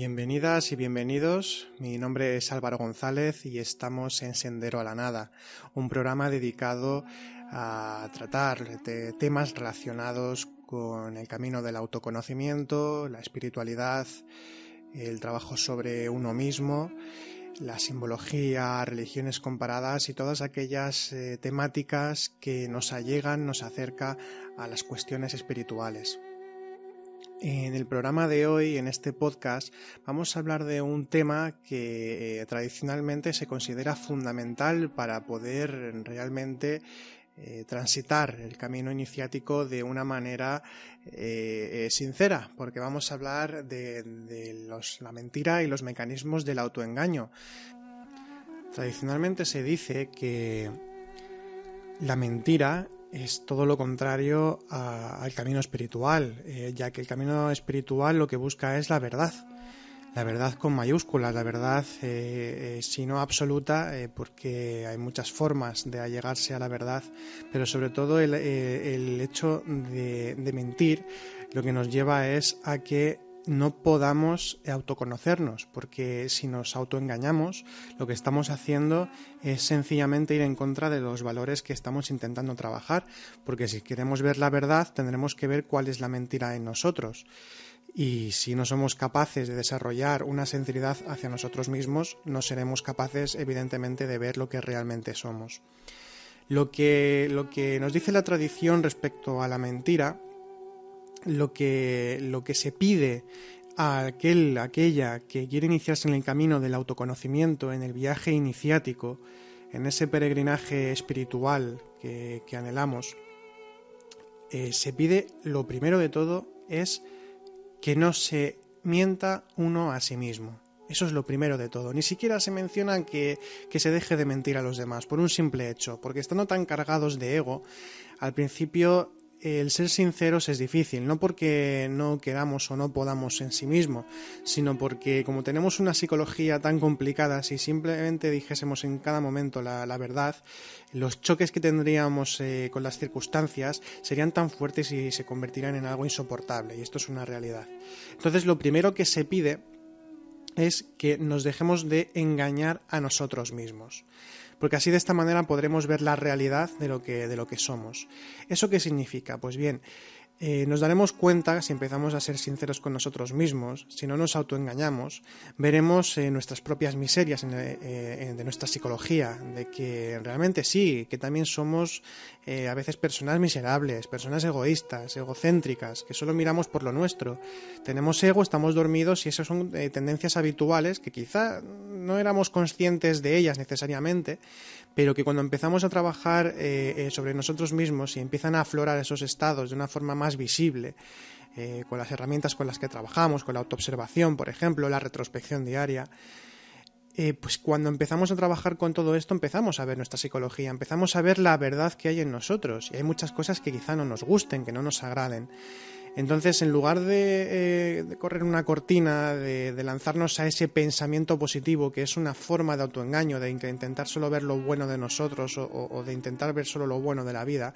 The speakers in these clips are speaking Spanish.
Bienvenidas y bienvenidos, mi nombre es Álvaro González y estamos en Sendero a la Nada, un programa dedicado a tratar temas relacionados con el camino del autoconocimiento, la espiritualidad, el trabajo sobre uno mismo, la simbología, religiones comparadas y todas aquellas eh, temáticas que nos allegan, nos acerca a las cuestiones espirituales. En el programa de hoy, en este podcast, vamos a hablar de un tema que eh, tradicionalmente se considera fundamental para poder realmente eh, transitar el camino iniciático de una manera eh, sincera, porque vamos a hablar de, la mentira y los mecanismos del autoengaño. Tradicionalmente se dice que la mentira es todo lo contrario al camino espiritual, eh, ya que el camino espiritual lo que busca es la verdad. La verdad con mayúsculas, la verdad, eh, eh, si no absoluta, porque hay muchas formas de allegarse a la verdad, pero sobre todo el, hecho de, de mentir lo que nos lleva es a que no podamos autoconocernos, porque si nos autoengañamos, lo que estamos haciendo es sencillamente ir en contra de los valores que estamos intentando trabajar, porque si queremos ver la verdad, tendremos que ver cuál es la mentira en nosotros. Y si no somos capaces de desarrollar una sinceridad hacia nosotros mismos, no seremos capaces, evidentemente, de ver lo que realmente somos. Lo que, lo que nos dice la tradición respecto a la mentira lo que, lo que se pide a aquel, aquella que quiere iniciarse en el camino del autoconocimiento, en el viaje iniciático, en ese peregrinaje espiritual que, anhelamos, eh, se pide, lo primero de todo, es que no se mienta uno a sí mismo. Eso es lo primero de todo. Ni siquiera se menciona que, que, se deje de mentir a los demás, por un simple hecho, porque estando tan cargados de ego, al principio el ser sinceros es difícil, no porque no queramos o no podamos en sí mismo, sino porque como tenemos una psicología tan complicada, si simplemente dijésemos en cada momento la, verdad, los choques que tendríamos eh, con las circunstancias serían tan fuertes y se convertirían en algo insoportable, y esto es una realidad. Entonces lo primero que se pide es que nos dejemos de engañar a nosotros mismos porque así de esta manera podremos ver la realidad de lo que, de lo que somos. ¿Eso qué significa? Pues bien, eh, nos daremos cuenta, si empezamos a ser sinceros con nosotros mismos, si no nos autoengañamos, veremos eh, nuestras propias miserias eh, en, de nuestra psicología, de que realmente sí, que también somos a veces personas miserables, personas egoístas, egocéntricas, que solo miramos por lo nuestro. Tenemos ego, estamos dormidos y esas son tendencias habituales que quizá no éramos conscientes de ellas necesariamente pero que cuando empezamos a trabajar eh, eh, sobre nosotros mismos y empiezan a aflorar esos estados de una forma más visible, eh, con las herramientas con las que trabajamos, con la autoobservación, por ejemplo, la retrospección diaria, pues cuando empezamos a trabajar con todo esto empezamos a ver nuestra psicología, empezamos a ver la verdad que hay en nosotros y hay muchas cosas que quizá no nos gusten, que no nos agraden. Entonces, en lugar de, eh, correr una cortina, de, lanzarnos a ese pensamiento positivo, que es una forma de autoengaño, de intentar solo ver lo bueno de nosotros o, o de intentar ver solo lo bueno de la vida,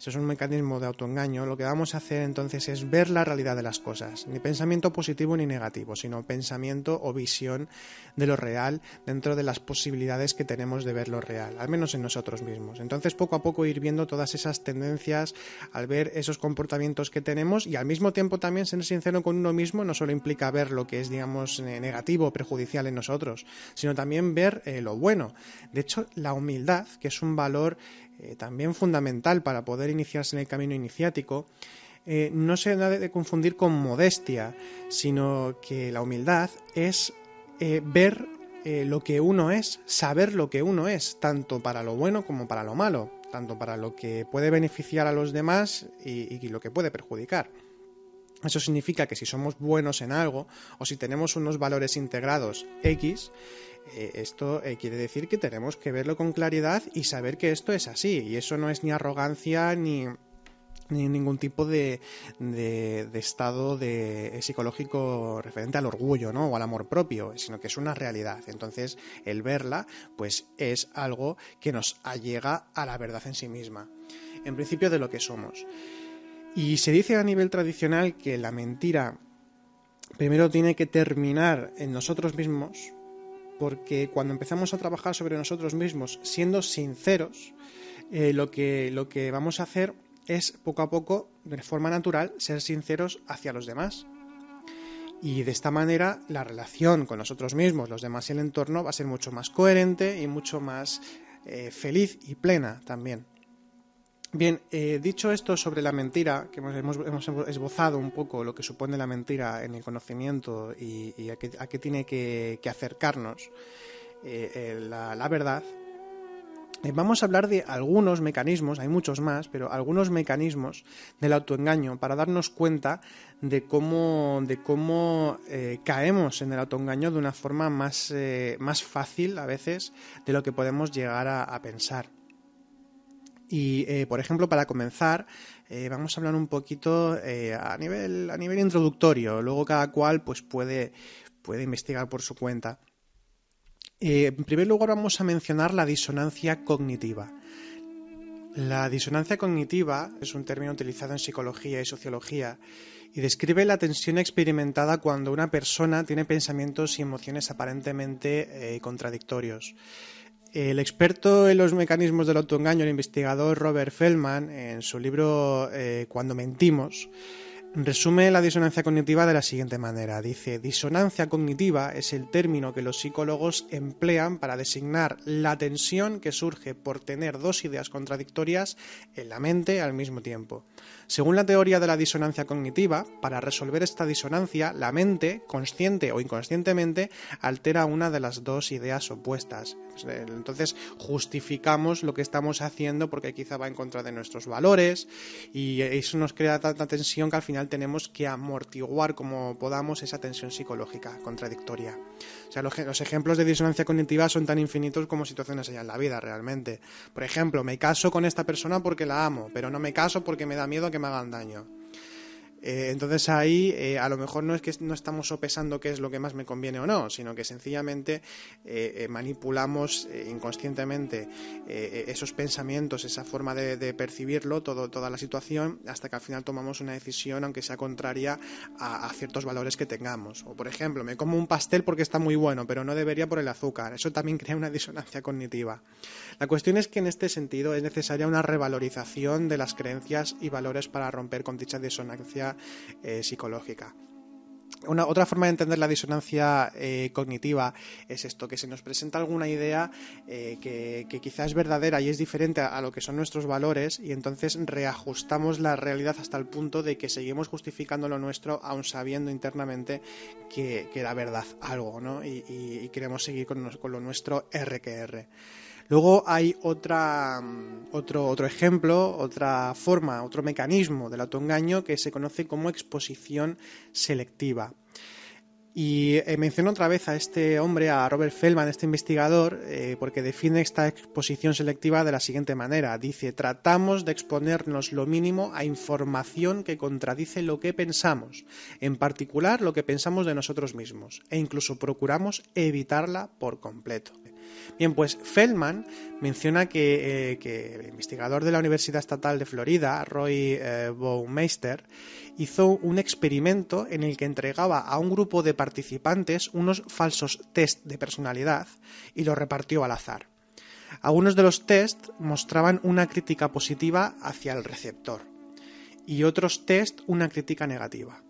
eso es un mecanismo de autoengaño. Lo que vamos a hacer entonces es ver la realidad de las cosas. Ni pensamiento positivo ni negativo, sino pensamiento o visión de lo real dentro de las posibilidades que tenemos de ver lo real, al menos en nosotros mismos. Entonces poco a poco ir viendo todas esas tendencias al ver esos comportamientos que tenemos y al mismo tiempo también ser sincero con uno mismo no solo implica ver lo que es, digamos, eh, negativo o perjudicial en nosotros, sino también ver eh, lo bueno. De hecho, la humildad, que es un valor eh, también fundamental para poder iniciarse en el camino iniciático, eh, no se debe de confundir con modestia, sino que la humildad es eh, ver lo que uno es, saber lo que uno es, tanto para lo bueno como para lo malo, tanto para lo que puede beneficiar a los demás y lo que puede perjudicar. Eso significa que si somos buenos en algo o si tenemos unos valores integrados X, eh, esto eh, quiere decir que tenemos que verlo con claridad y saber que esto es así. Y eso no es ni arrogancia ni, ningún tipo de, de estado de, eh, psicológico referente al orgullo ¿no? o al amor propio, sino que es una realidad. Entonces, el verla, pues es algo que nos allega a la verdad en sí misma, en principio de lo que somos. Y se dice a nivel tradicional que la mentira primero tiene que terminar en nosotros mismos porque cuando empezamos a trabajar sobre nosotros mismos siendo sinceros, eh, lo, que, vamos a hacer es poco a poco, de forma natural, ser sinceros hacia los demás. Y de esta manera la relación con nosotros mismos, los demás y el entorno va a ser mucho más coherente y mucho más eh, feliz y plena también. Bien, eh, dicho esto sobre la mentira, que hemos, esbozado un poco lo que supone la mentira en el conocimiento y, a, qué, tiene que, acercarnos eh, eh, la, verdad, vamos a hablar de algunos mecanismos, hay muchos más, pero algunos mecanismos del autoengaño para darnos cuenta de cómo, caemos en el autoengaño de una forma más, fácil a veces de lo que podemos llegar a pensar. Y, eh, por ejemplo, para comenzar, eh, vamos a hablar un poquito eh, a, nivel, introductorio. Luego cada cual pues, puede, puede investigar por su cuenta. en primer lugar, vamos a mencionar la disonancia cognitiva. La disonancia cognitiva es un término utilizado en psicología y sociología y describe la tensión experimentada cuando una persona tiene pensamientos y emociones aparentemente contradictorios. El experto en los mecanismos del autoengaño, el investigador Robert Feldman, en su libro eh, Cuando mentimos, Resume la disonancia cognitiva de la siguiente manera. Dice, disonancia cognitiva es el término que los psicólogos emplean para designar la tensión que surge por tener dos ideas contradictorias en la mente al mismo tiempo. Según la teoría de la disonancia cognitiva, para resolver esta disonancia, la mente, consciente o inconscientemente, altera una de las dos ideas opuestas. Entonces justificamos lo que estamos haciendo porque quizá va en contra de nuestros valores y eso nos crea tanta tensión que al final tenemos que amortiguar como podamos esa tensión psicológica contradictoria. O sea, los, ejemplos de disonancia cognitiva son tan infinitos como situaciones allá en la vida realmente. Por ejemplo, me caso con esta persona porque la amo, pero no me caso porque me da miedo que me hagan daño. Eh, entonces ahí eh, a lo mejor no es que no estamos sopesando qué es lo que más me conviene o no, sino que sencillamente eh, manipulamos inconscientemente esos pensamientos, esa forma de, percibirlo, todo, toda la situación, hasta que al final tomamos una decisión, aunque sea contraria a, ciertos valores que tengamos. O por ejemplo, me como un pastel porque está muy bueno, pero no debería por el azúcar. Eso también crea una disonancia cognitiva. La cuestión es que en este sentido es necesaria una revalorización de las creencias y valores para romper con dicha disonancia eh, psicológica. Una, otra forma de entender la disonancia eh, cognitiva es esto, que se nos presenta alguna idea eh, que, quizás es verdadera y es diferente a, lo que son nuestros valores y entonces reajustamos la realidad hasta el punto de que seguimos justificando lo nuestro aun sabiendo internamente que, era verdad algo ¿no? y, queremos seguir con, con lo nuestro RQR. Luego hay otra, mm, otro, otro ejemplo, otra forma, otro mecanismo del autoengaño que se conoce como exposición selectiva. Y eh, menciono otra vez a este hombre, a Robert Feldman, este investigador, eh, porque define esta exposición selectiva de la siguiente manera. Dice, tratamos de exponernos lo mínimo a información que contradice lo que pensamos, en particular lo que pensamos de nosotros mismos, e incluso procuramos evitarla por completo. Bien, pues Feldman menciona eh, que, el investigador de la Universidad Estatal de Florida, Roy eh, Baumeister, hizo un experimento en el que entregaba a un grupo de participantes unos falsos test de personalidad y los repartió al azar. Algunos de los test mostraban una crítica positiva hacia el receptor y otros test una crítica negativa.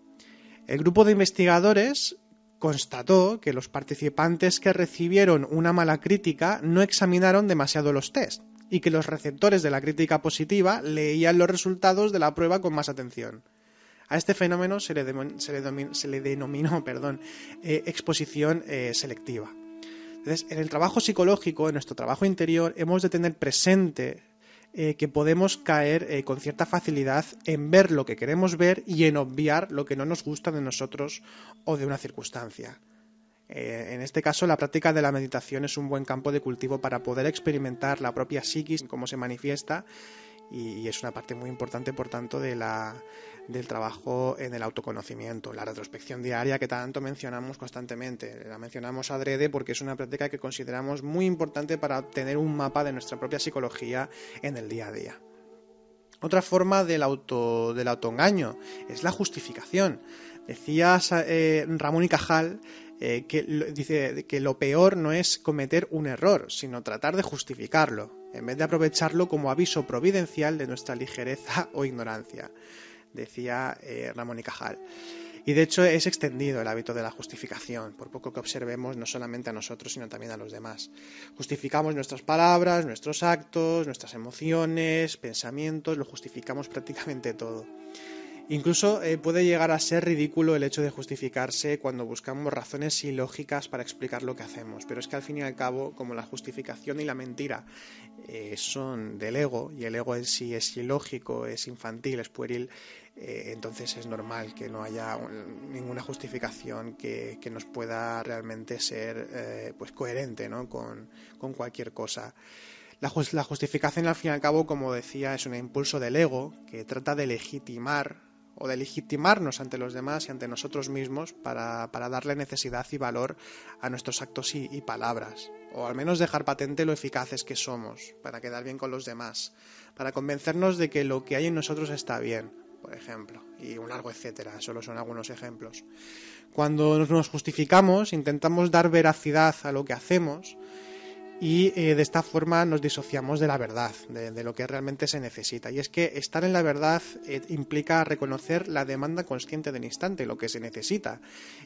El grupo de investigadores constató que los participantes que recibieron una mala crítica no examinaron demasiado los test y que los receptores de la crítica positiva leían los resultados de la prueba con más atención. A este fenómeno se le, denominó exposición selectiva. Entonces, en el trabajo psicológico, en nuestro trabajo interior, hemos de tener presente eh, que podemos caer eh, con cierta facilidad en ver lo que queremos ver y en obviar lo que no nos gusta de nosotros o de una circunstancia. Eh, en este caso, la práctica de la meditación es un buen campo de cultivo para poder experimentar la propia psiquis, cómo se manifiesta, y, es una parte muy importante, por tanto, de la, del trabajo en el autoconocimiento, la retrospección diaria que tanto mencionamos constantemente. La mencionamos adrede porque es una práctica que consideramos muy importante para obtener un mapa de nuestra propia psicología en el día a día. Otra forma del, auto, del autoengaño es la justificación. Decía eh, Ramón y Cajal eh, que dice que lo peor no es cometer un error, sino tratar de justificarlo, en vez de aprovecharlo como aviso providencial de nuestra ligereza o ignorancia, decía eh, Ramón y Cajal. Y de hecho es extendido el hábito de la justificación, por poco que observemos no solamente a nosotros, sino también a los demás. Justificamos nuestras palabras, nuestros actos, nuestras emociones, pensamientos, lo justificamos prácticamente todo. Incluso eh, puede llegar a ser ridículo el hecho de justificarse cuando buscamos razones ilógicas para explicar lo que hacemos, pero es que al fin y al cabo, como la justificación y la mentira eh, son del ego, y el ego en sí es ilógico, es infantil, es pueril, eh, entonces es normal que no haya ninguna justificación que, nos pueda realmente ser pues coherente con, con cualquier cosa. La, justificación, al fin y al cabo, como decía, es un impulso del ego que trata de legitimar o de legitimarnos ante los demás y ante nosotros mismos para, para darle necesidad y valor a nuestros actos y, palabras, o al menos dejar patente lo eficaces que somos para quedar bien con los demás, para convencernos de que lo que hay en nosotros está bien, por ejemplo, y un largo etcétera, solo son algunos ejemplos. Cuando nos justificamos, intentamos dar veracidad a lo que hacemos y eh, de esta forma nos disociamos de la verdad, de, lo que realmente se necesita. Y es que estar en la verdad eh, implica reconocer la demanda consciente del instante, lo que se necesita.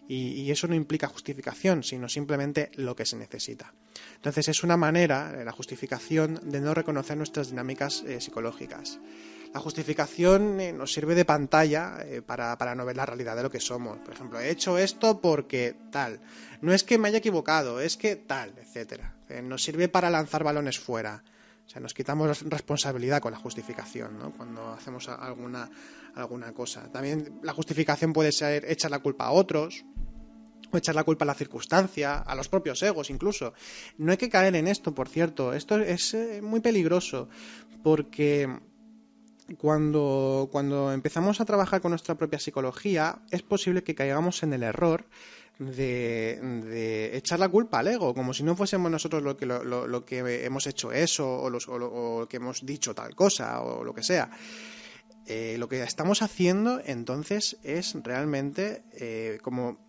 Y, eso no implica justificación, sino simplemente lo que se necesita. Entonces es una manera, eh, la justificación, de no reconocer nuestras dinámicas psicológicas. La justificación eh, nos sirve de pantalla eh, para, no ver la realidad de lo que somos. Por ejemplo, he hecho esto porque tal. No es que me haya equivocado, es que tal, etc. Eh, nos sirve para lanzar balones fuera. O sea, nos quitamos responsabilidad con la justificación, ¿no? Cuando hacemos alguna, alguna cosa. También la justificación puede ser echar la culpa a otros, o echar la culpa a la circunstancia, a los propios egos incluso. No hay que caer en esto, por cierto. Esto es muy peligroso, porque cuando, cuando empezamos a trabajar con nuestra propia psicología, es posible que caigamos en el error de, echar la culpa al ego, como si no fuésemos nosotros lo que, lo, que hemos hecho eso o, los, lo, que hemos dicho tal cosa o lo que sea. Eh, lo que estamos haciendo entonces es realmente eh, como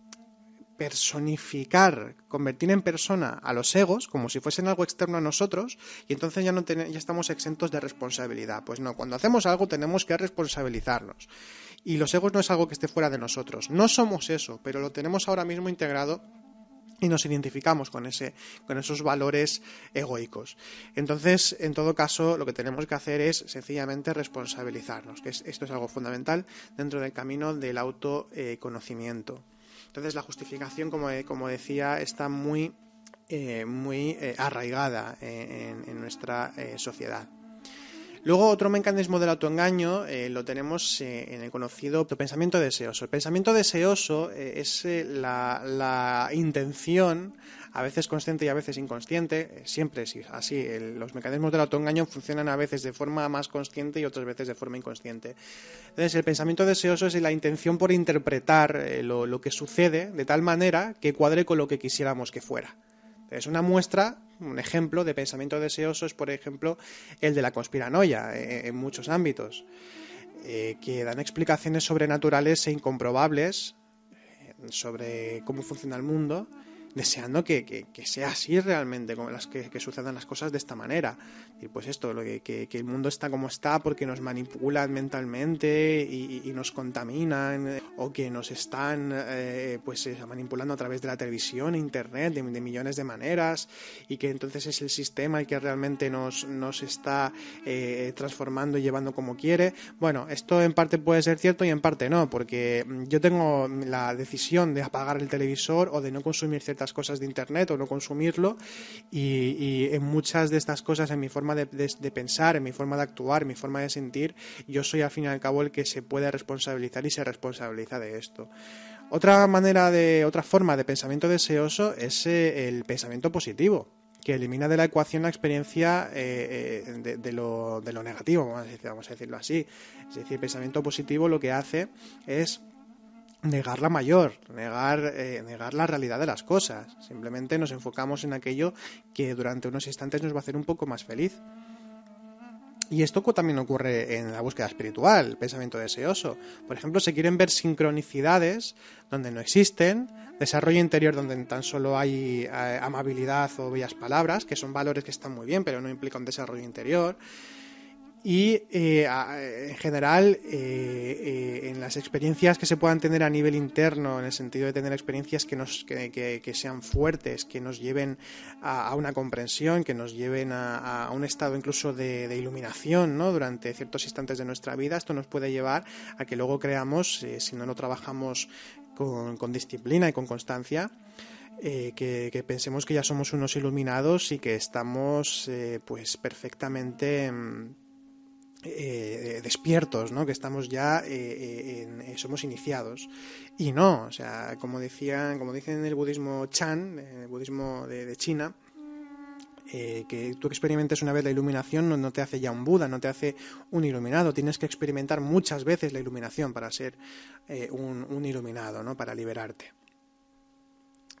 personificar, convertir en persona a los egos como si fuesen algo externo a nosotros y entonces ya no ya estamos exentos de responsabilidad. Pues no, cuando hacemos algo tenemos que responsabilizarnos. Y los egos no es algo que esté fuera de nosotros. No somos eso, pero lo tenemos ahora mismo integrado y nos identificamos con ese con esos valores egoicos. Entonces, en todo caso, lo que tenemos que hacer es sencillamente responsabilizarnos, que esto es algo fundamental dentro del camino del autoconocimiento. Entonces la justificación, como, eh, decía, está muy, eh, muy eh, arraigada en, nuestra sociedad. Luego, otro mecanismo del autoengaño eh, lo tenemos eh, en el conocido pensamiento deseoso. El pensamiento deseoso eh, es la, intención, a veces consciente y a veces inconsciente, siempre así. los mecanismos del autoengaño funcionan a veces de forma más consciente y otras veces de forma inconsciente. Entonces, el pensamiento deseoso es la intención por interpretar lo que sucede de tal manera que cuadre con lo que quisiéramos que fuera. Es una muestra, un ejemplo de pensamiento deseoso es, por ejemplo, el de la conspiranoia eh, en muchos ámbitos, eh, que dan explicaciones sobrenaturales e incomprobables eh, sobre cómo funciona el mundo, deseando que, sea así realmente, como las que, sucedan las cosas de esta manera. Y pues esto, lo que, que, el mundo está como está porque nos manipulan mentalmente y, nos contaminan, o que nos están eh, pues eh, manipulando a través de la televisión, internet, de, millones de maneras, y que entonces es el sistema el que realmente nos, nos está eh, transformando y llevando como quiere. Bueno, esto en parte puede ser cierto y en parte no, porque mm, yo tengo la decisión de apagar el televisor o de no consumir ciertas cosas de internet o no consumirlo, y, y en muchas de estas cosas en mi forma de, pensar, mi forma de actuar, mi forma de sentir, yo soy al fin y al cabo el que se puede responsabilizar y se responsabiliza de esto. Otra manera de, otra forma de pensamiento deseoso es eh, el pensamiento positivo, que elimina de la ecuación la experiencia eh, eh, de, lo, de, lo, negativo, vamos a, decirlo así. Es decir, el pensamiento positivo lo que hace es negar la mayor, negar, eh, negar la realidad de las cosas. Simplemente nos enfocamos en aquello que durante unos instantes nos va a hacer un poco más feliz. Y esto también ocurre en la búsqueda espiritual, pensamiento deseoso. Por ejemplo, se quieren ver sincronicidades donde no existen, desarrollo interior donde tan solo hay eh, amabilidad o bellas palabras, que son valores que están muy bien, pero no implica un desarrollo interior y eh, en general eh, eh, en las experiencias que se puedan tener a nivel interno, en el sentido de tener experiencias que, nos, que, que, sean fuertes, que nos lleven a, una comprensión, que nos lleven a, un estado incluso de, iluminación ¿no? durante ciertos instantes de nuestra vida, esto nos puede llevar a que luego creamos, si no lo trabajamos con, disciplina y con constancia, que, pensemos que ya somos unos iluminados y que estamos pues perfectamente mm, eh, eh, despiertos, ¿no? que estamos ya, eh, somos iniciados. Y no, o sea, como, decían, como dicen en el budismo Chan, en el budismo de, China, que tú experimentes una vez la iluminación no, te hace ya un Buda, no te hace un iluminado. Tienes que experimentar muchas veces la iluminación para ser un, un, iluminado, ¿no? para liberarte.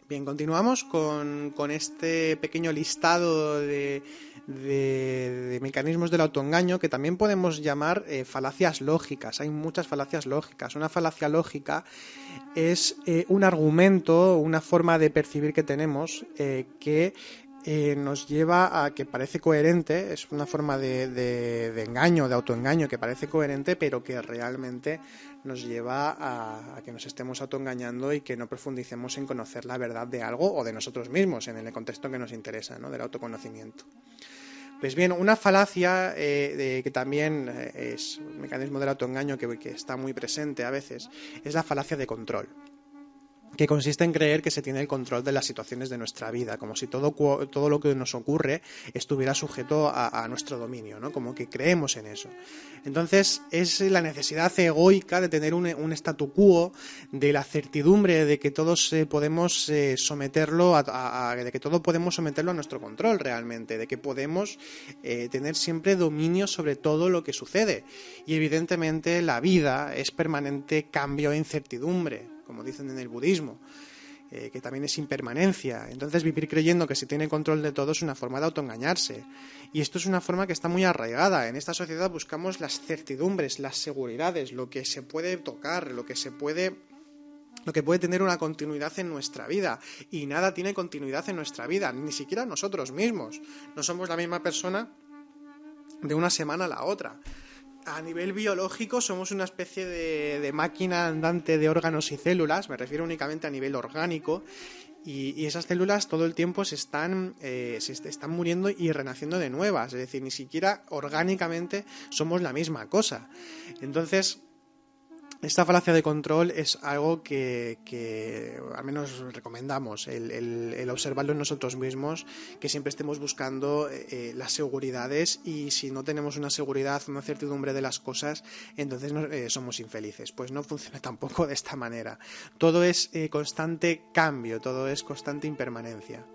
Bien, continuamos con, este pequeño listado de, mecanismos del autoengaño que también podemos llamar eh, falacias lógicas. Hay muchas falacias lógicas. Una falacia lógica es eh, un argumento, una forma de percibir que tenemos eh, que eh, nos lleva a que parece coherente, es una forma de, engaño, de autoengaño que parece coherente, pero que realmente nos lleva a, que nos estemos autoengañando y que no profundicemos en conocer la verdad de algo o de nosotros mismos en el contexto que nos interesa, ¿no? del autoconocimiento. Pues bien, una falacia eh, de, que también eh, es un mecanismo del autoengaño que está muy presente a veces es la falacia de control que consiste en creer que se tiene el control de las situaciones de nuestra vida, como si todo, todo lo que nos ocurre estuviera sujeto a, nuestro dominio, ¿no? como que creemos en eso. Entonces es la necesidad egoica de tener un, statu quo, de la certidumbre de que todos eh, podemos eh, someterlo, a, de que todo podemos someterlo a nuestro control realmente, de que podemos eh, tener siempre dominio sobre todo lo que sucede. Y evidentemente la vida es permanente cambio e incertidumbre como dicen en el budismo, eh, que también es impermanencia. Entonces vivir creyendo que se tiene control de todo es una forma de autoengañarse. Y esto es una forma que está muy arraigada. En esta sociedad buscamos las certidumbres, las seguridades, lo que se puede tocar, lo que se puede lo que puede tener una continuidad en nuestra vida. Y nada tiene continuidad en nuestra vida, ni siquiera nosotros mismos. No somos la misma persona de una semana a la otra a nivel biológico somos una especie de, máquina andante de órganos y células, me refiero únicamente a nivel orgánico, y, esas células todo el tiempo se están, eh, se están muriendo y renaciendo de nuevas, es decir, ni siquiera orgánicamente somos la misma cosa. Entonces, esta falacia de control es algo que, al menos recomendamos, el, observarlo en nosotros mismos, que siempre estemos buscando eh, eh, las seguridades y si no tenemos una seguridad, una certidumbre de las cosas, entonces eh, somos infelices. Pues no funciona tampoco de esta manera. Todo es constante cambio, todo es constante impermanencia.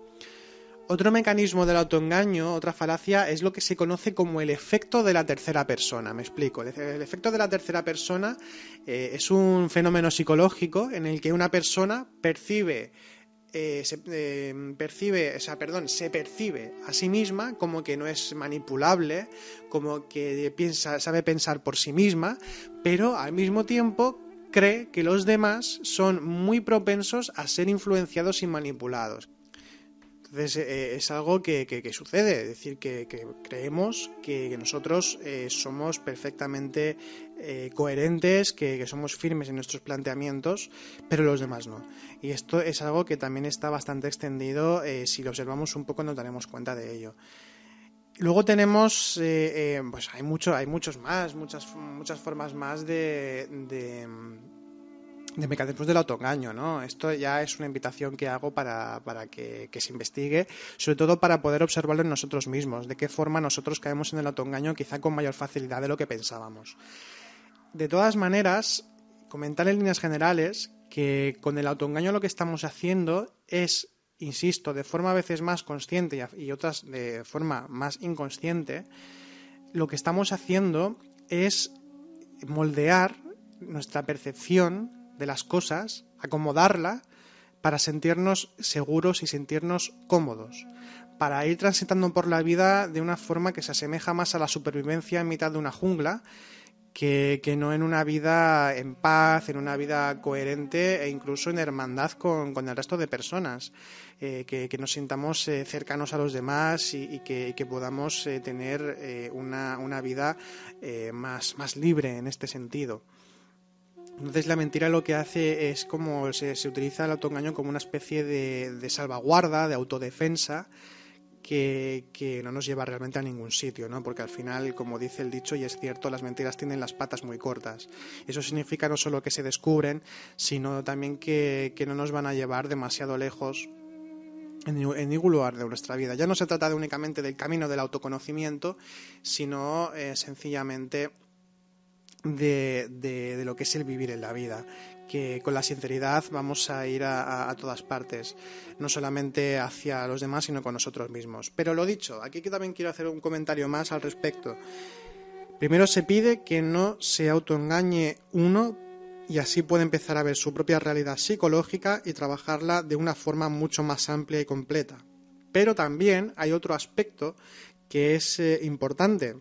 Otro mecanismo del autoengaño, otra falacia, es lo que se conoce como el efecto de la tercera persona. Me explico. El e-, efecto de la tercera persona eh, es un fenómeno psicológico en el que una persona percibe eh, se eh, percibe, o perdón, se percibe a sí misma como que no es manipulable, como que piensa, sabe pensar por sí misma, pero al mismo tiempo cree que los demás son muy propensos a ser influenciados y manipulados. Entonces eh, es algo que, sucede, es decir, que, creemos que, nosotros eh, somos perfectamente eh, coherentes, que, somos firmes en nuestros planteamientos, pero los demás no. Y esto es algo que también está bastante extendido, si lo observamos un poco nos daremos cuenta de ello. Luego tenemos, pues hay, mucho, hay muchos más, muchas, muchas formas más de de mecanismos del autoengaño, ¿no? Esto ya es una invitación que hago para, que, que, se investigue, sobre todo para poder observarlo en nosotros mismos, de qué forma nosotros caemos en el autoengaño quizá con mayor facilidad de lo que pensábamos. De todas maneras, comentar en líneas generales que con el autoengaño lo que estamos haciendo es, insisto, de forma a veces más consciente y otras de forma más inconsciente, lo que estamos haciendo es moldear nuestra percepción de las cosas, acomodarla para sentirnos seguros y sentirnos cómodos, para ir transitando por la vida de una forma que se asemeja más a la supervivencia en mitad de una jungla que, no en una vida en paz, en una vida coherente e incluso en hermandad con, el resto de personas, eh, que, nos sintamos eh, cercanos a los demás y, que, podamos eh, tener una, una, vida más, más libre en este sentido. Entonces la mentira lo que hace es como se, utiliza el autoengaño como una especie de, salvaguarda, de autodefensa, que, no nos lleva realmente a ningún sitio, ¿no? Porque al final, como dice el dicho, y es cierto, las mentiras tienen las patas muy cortas. Eso significa no solo que se descubren, sino también que, no nos van a llevar demasiado lejos en, ningún lugar de nuestra vida. Ya no se trata únicamente del camino del autoconocimiento, sino eh, sencillamente de, lo que es el vivir en la vida, que con la sinceridad vamos a ir a, todas partes, no solamente hacia los demás, sino con nosotros mismos. Pero lo dicho, aquí que también quiero hacer un comentario más al respecto. Primero se pide que no se autoengañe uno y así puede empezar a ver su propia realidad psicológica y trabajarla de una forma mucho más amplia y completa. Pero también hay otro aspecto que es eh, importante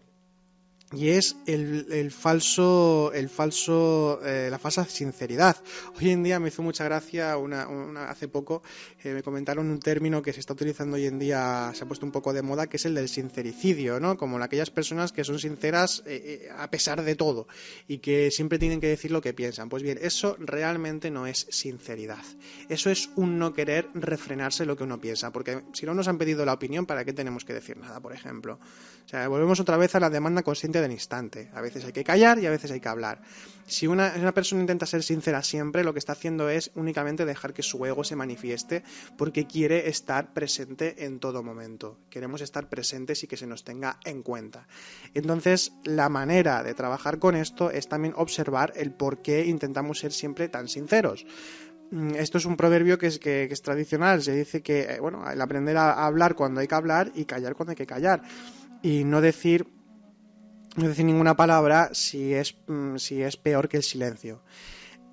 y es el, el falso, el falso, eh, la falsa sinceridad. Hoy en día me hizo mucha gracia, una, hace poco eh, me comentaron un término que se está utilizando hoy en día, se ha puesto un poco de moda, que es el del sincericidio, ¿no? Como aquellas personas que son sinceras eh, a pesar de todo y que siempre tienen que decir lo que piensan. Pues bien, eso realmente no es sinceridad. Eso es un no querer refrenarse lo que uno piensa, porque si no nos han pedido la opinión, ¿para qué tenemos que decir nada, por ejemplo? volvemos otra vez a la demanda consciente del instante. A veces hay que callar y a veces hay que hablar. Si una, persona intenta ser sincera siempre, lo que está haciendo es únicamente dejar que su ego se manifieste porque quiere estar presente en todo momento. Queremos estar presentes y que se nos tenga en cuenta. Entonces, la manera de trabajar con esto es también observar el por qué intentamos ser siempre tan sinceros mm, esto es un proverbio que es, tradicional, se dice que, eh, bueno, el aprender a hablar cuando hay que hablar y callar cuando hay que callar y no decir no decir ninguna palabra si es, mm, si es peor que el silencio.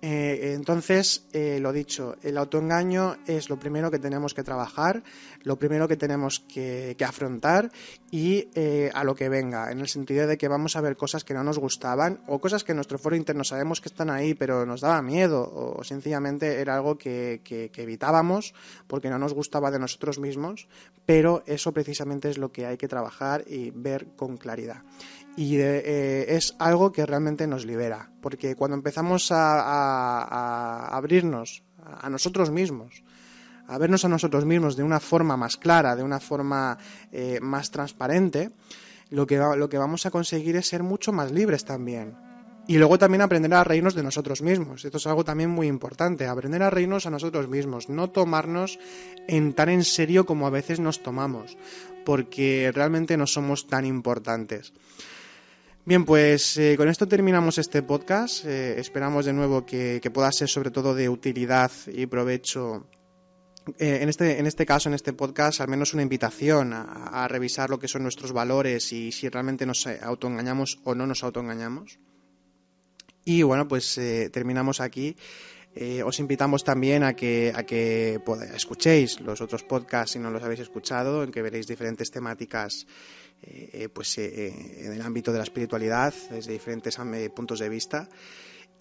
Eh, entonces, eh, lo dicho, el autoengaño es lo primero que tenemos que trabajar, lo primero que tenemos que, afrontar y eh, a lo que venga, en el sentido de que vamos a ver cosas que no nos gustaban o cosas que en nuestro foro interno sabemos que están ahí, pero nos daba miedo o sencillamente era algo que evitábamos porque no nos gustaba de nosotros mismos, pero eso precisamente es lo que hay que trabajar y ver con claridad y eh, eh, es algo que realmente nos libera, porque cuando empezamos a, abrirnos a nosotros mismos, a vernos a nosotros mismos de una forma más clara, de una forma eh, más transparente, lo que, lo que vamos a conseguir es ser mucho más libres también. Y luego también aprender a reírnos de nosotros mismos. Esto es algo también muy importante, aprender a reírnos a nosotros mismos, no tomarnos en tan en serio como a veces nos tomamos, porque realmente no somos tan importantes. Bien, pues eh, con esto terminamos este podcast. Eh, esperamos de nuevo que, pueda ser sobre todo de utilidad y provecho. Eh, en, este, en este caso, en este podcast, al menos una invitación a, revisar lo que son nuestros valores y si realmente nos autoengañamos o no nos autoengañamos. Y bueno, pues terminamos aquí. os invitamos también a que, a que escuchéis los otros podcasts si no los habéis escuchado, en que veréis diferentes temáticas eh, eh, pues, eh, en el ámbito de la espiritualidad desde diferentes puntos de vista.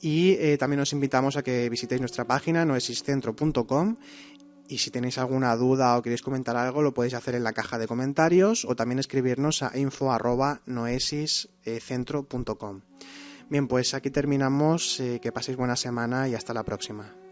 Y también os invitamos a que visitéis nuestra página noesiscentro.com y si tenéis alguna duda o queréis comentar algo, lo podéis hacer en la caja de comentarios o también escribirnos a info.noesiscentro.com. Bien, pues aquí terminamos. que paséis buena semana y hasta la próxima.